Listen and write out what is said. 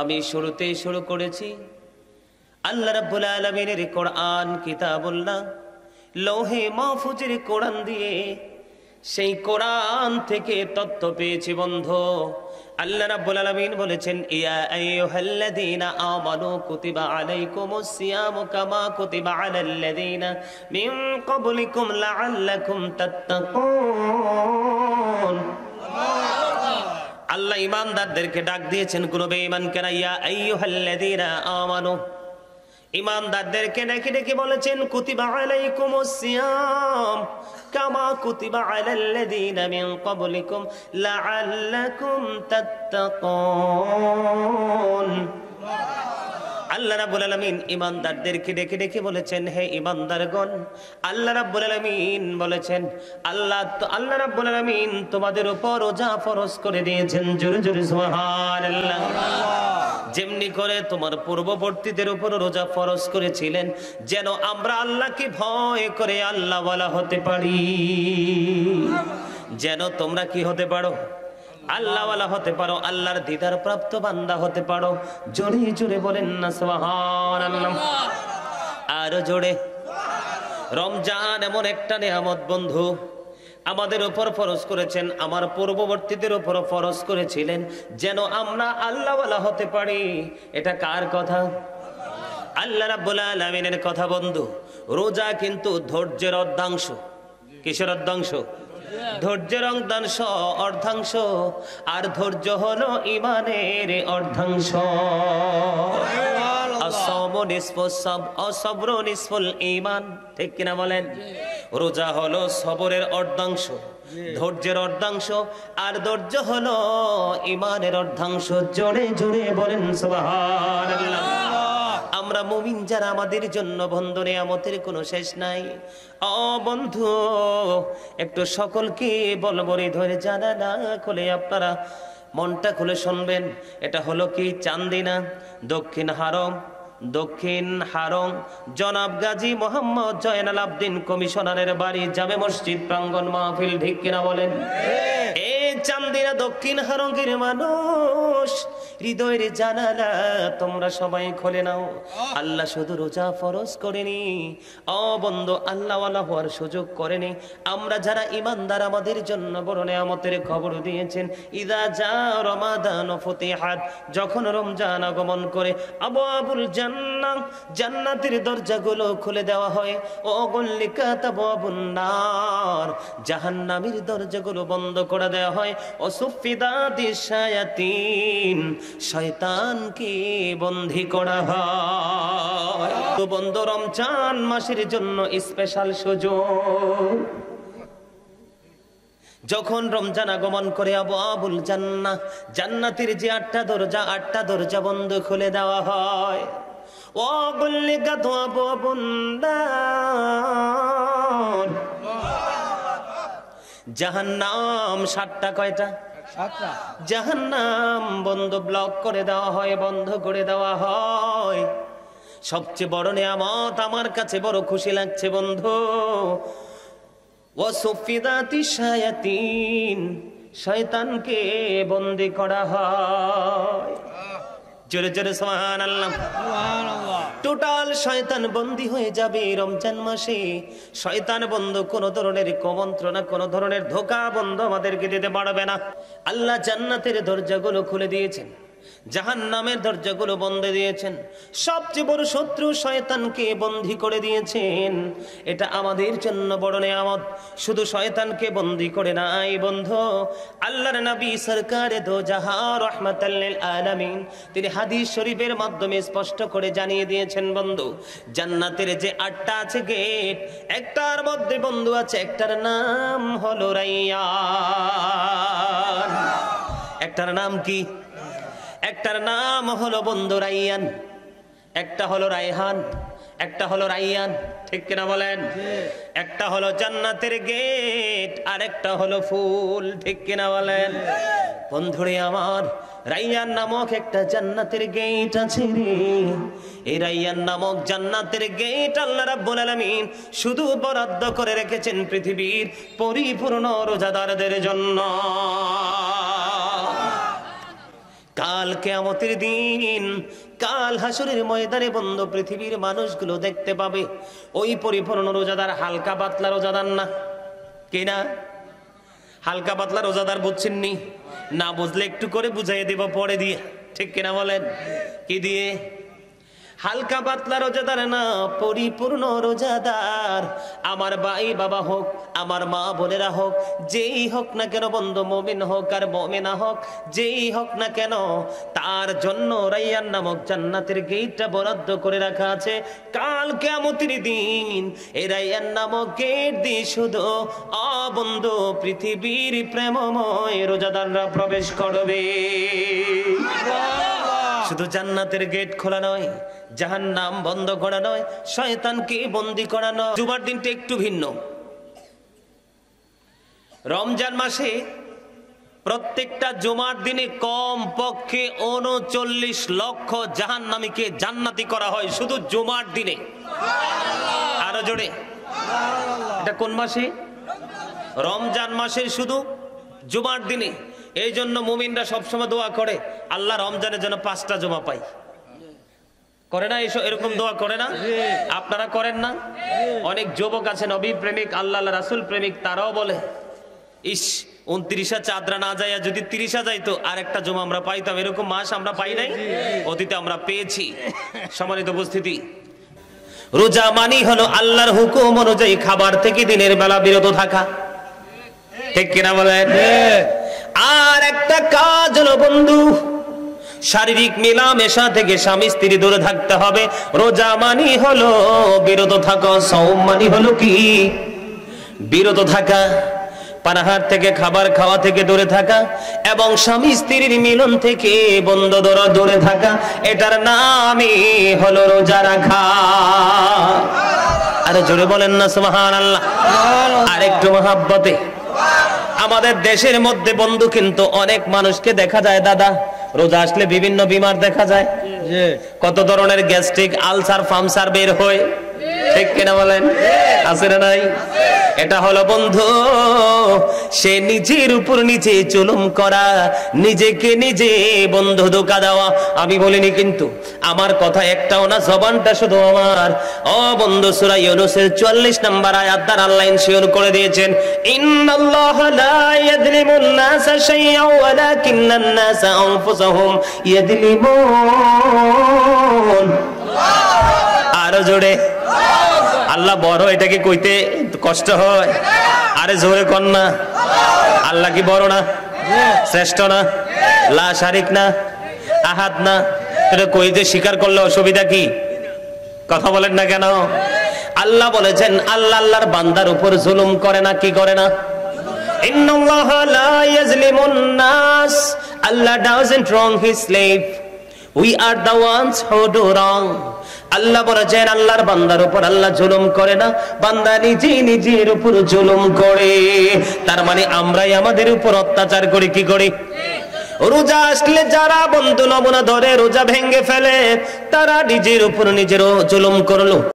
আমি শুরুতেই শুরু করেছি আল্লাহ রাব্বুল আলমিনের কোরআন কিতাবুল্লাহ লোহে মাহফুজের কোরআন দিয়ে সেই কোরআন থেকে তত্ত্ব পেয়েছি বন্ধু আল্লাহ রাব্বুল আলামিন বলেছেন ইয়া আইয়ুহাল্লাযীনা আমানু কুতিবা আলাইকুমুস সিয়ামু কামা কুতিবা আলাল্লাযীনা মিন ক্বাবলিকুম লাআল্লাকুম তাত্তাকুন আল্লাহ ইমানদারদেরকে ডাক দিয়েছেন কোনো বেঈমান কেনাইয়া আইয়ুহাল্লাযীনা আমানু ইমানদারদেরকে নাকি ডেকে বলেছেন কুতিবা আলাইকুমুস সিয়াম কামা কুতিবা আলাল্লাযীনা মিন ক্বাবলিকুম লাআল্লাকুম তাত্তাকুন আল্লাহ রাব্বুল আলামিন ইমানদারদেরকে ডেকে ডেকে বলেছেন হে ইমানদারগণ আল্লাহ রাব্বুল আলামিন বলেছেন আল্লাহ তো আল্লাহ রাব্বুল আলামিন তোমাদের উপর রোজা ফরস করে দিয়েছেন জোরে জোরে সুবহানাল্লাহ যেমনি করে তোমার পূর্ববর্তীদের উপর রোজা ফরস করেছিলেন যেন আমরা আল্লাহকে ভয় করে আল্লাহ বলা হতে পারি যেন তোমরা কি হতে পারো আল্লাহওয়ালা হতে পারো আল্লাহর দিদার প্রাপ্ত বান্দা হতে পারো জোরে জোরে বলেন না সোহান আল্লাহ আরো জোরে রমজান এমন একটা নেহামত বন্ধু আমাদের ওপর ফরজ করেছেন আমার পূর্ববর্তীদের ওপর ফরজ করেছিলেন যেন আমরা আল্লাহওয়ালা হতে পারি এটা কার কথা আল্লাহ রাব্বুল কথা বন্ধু রোজা কিন্তু ধৈর্যের অর্ধাংশ কিসের অর্ধাংশ ধৈর্যের অংদাংশ অর্ধাংশ আর ধৈর্য হলো ইমানের অর্ধাংশ ইমান ঠিক কিনা বলেন রোজা হলো সবরের অর্ধাংশ ধৈর্যের অর্ধাংশ আর ধৈর্য হলো ইমানের অর্ধাংশ জোরে জোরে বলেন সুবহানাল্লাহ আমরা মুমিন যারা আমাদের জন্য বন্ধনে আমতের কোনো শেষ নাই অ বন্ধু একটু সকলকে বলবরে ধরে জানা না খোলে আপনারা মনটা খুলে শুনবেন এটা হলো কি চান্দিনা দক্ষিণ হারম দক্ষিণ হারং জনাব গাজী মোহাম্মদ জয়নাল আবদিন কমিশনারের বাড়ি জামে মসজিদ প্রাঙ্গন মাহফিল ঠিক কিনা বলেন এ চান্দিনা দক্ষিণ হারঙ্গের মানুষ হৃদয়ের জানালা তোমরা সবাই খোলে নাও আল্লাহ শুধু রোজা ফরজ করেনি অবন্ধ আল্লাহ হওয়ার সুযোগ করেনি আমরা যারা ইমানদার আমাদের জন্য বড় নেয়ামতের খবর দিয়েছেন ইদা যা রমাদান ফতেহাত যখন রমজান আগমন করে আবু আবুল জান্ন জান্নাতের দরজাগুলো খুলে দেওয়া হয় ও গল্লিকা তাবুন্নার জাহান্নামের দরজাগুলো বন্ধ করে দেওয়া হয় অসুফিদাতি শায়াতিন শয়তানকে বন্দী করা হয় তো বন্ধ রমজান মাসের জন্য স্পেশাল সুযোগ যখন রমজান আগমন করে আবু আবুল জান্না জান্নাতের যে আটটা দরজা আটটা দরজা বন্ধ খুলে দেওয়া হয় وقل لك ثواب النار সাতটা কয়টা নাম বন্ধ ব্লক করে দেওয়া হয় বন্ধ করে দেওয়া হয় সবচেয়ে বড় নিয়ামত আমার কাছে বড় খুশি লাগছে বন্ধু ও সফিদাতি শায়াতিন শয়তানকে বন্দি করা হয় জোরে জোরে সোহান আল্লাহ টোটাল শয়তান বন্দি হয়ে যাবে রমজান মাসে শয়তান বন্ধ কোন ধরনের কমন্ত্রণা কোন ধরনের ধোকা বন্ধ আমাদেরকে দিতে পারবে না আল্লাহ জান্নাতের দরজাগুলো খুলে দিয়েছেন জাহান নামের দরজাগুলো বন্ধ দিয়েছেন সবচেয়ে বড় শত্রু শয়তানকে বন্দি করে দিয়েছেন এটা আমাদের জন্য বড় নেয়ামত শুধু শয়তানকে বন্দি করে নাই বন্ধ আল্লাহর নবী সরকারে দো আলামিন তিনি হাদিস শরীফের মাধ্যমে স্পষ্ট করে জানিয়ে দিয়েছেন বন্ধু জান্নাতের যে আটটা আছে গেট একটার মধ্যে বন্ধু আছে একটার নাম হলো রাইয়া একটার নাম কি একটার নাম হলো বন্ধু রাইয়ান একটা হলো রাইহান একটা হলো রাইয়ান ঠিক কিনা বলেন একটা হলো জান্নাতের গেট আর একটা হলো ফুল ঠিক কিনা বলেন বন্ধুরে আমার রাইয়ান নামক একটা জান্নাতের গেট আছে রে এই রাইয়ান নামক জান্নাতের গেট আল্লাহ রাব্বুল আলামিন শুধু বরাদ্দ করে রেখেছেন পৃথিবীর পরিপূর্ণ রোজাদারদের জন্য কাল কেমতির দিন কাল হাসুরের ময়দানে বন্ধ পৃথিবীর মানুষগুলো দেখতে পাবে ওই পরিপূর্ণ রোজাদার হালকা পাতলা রোজাদার না কে না হালকা পাতলা রোজাদার বুঝছেননি না বুঝলে একটু করে বুঝাই দেব পরে দিয়ে ঠিক কিনা বলেন কি দিয়ে হালকা পাতলা রোজাদার না পরিপূর্ণ রোজাদার আমার ভাই বাবা হোক আমার মা বোনেরা হোক যেই হোক না কেন বন্ধু মমিন হোক আর মমিনা হোক যেই হোক না কেন তার জন্য রাইয়ান নামক জান্নাতের গেটটা বরাদ্দ করে রাখা আছে কাল কেমতির দিন এ রাইয়ান নামক গেট দিয়ে শুধু বন্ধু পৃথিবীর প্রেমময় রোজাদাররা প্রবেশ করবে শুধু জান্নাতের গেট খোলা নয় জাহান নাম বন্ধ করা নয় শয়তানকে বন্দি করা নয় জুমার দিনটা একটু ভিন্ন রমজান মাসে প্রত্যেকটা জুমার দিনে কম পক্ষে উনচল্লিশ লক্ষ জাহান নামীকে জান্নাতি করা হয় শুধু জুমার দিনে আরো জোরে এটা কোন মাসে রমজান মাসে শুধু জুমার দিনে এই জন্য মুমিনরা সবসময় দোয়া করে আল্লাহ রমজানের জন্য পাঁচটা জমা পাই করে না এসব এরকম দোয়া করে না আপনারা করেন না অনেক যুবক আছেন নবী প্রেমিক আল্লাহ রাসুল প্রেমিক তারাও বলে ইস উনত্রিশা চাঁদরা না যাইয়া যদি তিরিশা যাইতো আর একটা জমা আমরা পাইতাম এরকম মাস আমরা পাই নাই অতীতে আমরা পেয়েছি সম্মানিত উপস্থিতি রোজা মানি হলো আল্লাহর হুকুম অনুযায়ী খাবার থেকে দিনের বেলা বিরত থাকা ঠিক কিনা বলেন আর একটা কাজ হলো বন্ধু শারীরিক মেলামেশা থেকে স্বামী স্ত্রী দূরে থাকতে হবে রোজা মানি হলো বিরত থাকা সৌম মানি হলো কি বিরত থাকা পানাহার থেকে খাবার খাওয়া থেকে দূরে থাকা এবং স্বামী স্ত্রীর মিলন থেকে বন্ধ দরা দূরে থাকা এটার নামই হলো রোজা রাখা আরে জোরে বলেন না সুবহানাল্লাহ আল্লাহ আরেকটু মহাব্বতে আমাদের দেশের মধ্যে বন্ধু কিন্তু অনেক মানুষকে দেখা যায় দাদা রোজা আসলে বিভিন্ন বিমার দেখা যায় কত ধরনের গ্যাস্ট্রিক আলসার ফামসার বের হয় ঠিক কিনা বলেন আছে না নাই এটা হলো বন্ধু সে নিজের উপর নিজে চুলুম করা নিজেকে নিজে বন্ধু ধোকা দেওয়া আমি বলিনি কিন্তু আমার কথা একটাও না জবানটা শুধু আমার ও বন্ধু সুরাই অনুসের 44 নাম্বার আয়াত দ্বারা আল্লাহ শিওর করে দিয়েছেন আরো জোরে আল্লাহ বড় এটাকে কইতে কষ্ট হয় আরে জোরে কন না আল্লাহ কি বড় না শ্রেষ্ঠ না লা শারিক না আহাত না এটা কইতে স্বীকার করলে অসুবিধা কি কথা বলেন না কেন আল্লাহ বলেছেন আল্লাহ আল্লাহর বান্দার উপর জুলুম করে না কি করে না আল্লাহ doesn't wrong his slave. We are the ones who do wrong আল্লাহ বলেছেন আল্লাহর বান্দার উপর আল্লাহ জুলুম করে না বান্দা নিজে নিজের উপর জুলুম করে তার মানে আমরাই আমাদের উপর অত্যাচার করি কি করি রোজা আসলে যারা বন্ধু নমুনা ধরে রোজা ভেঙ্গে ফেলে তারা নিজের উপর নিজেরও জুলুম করলো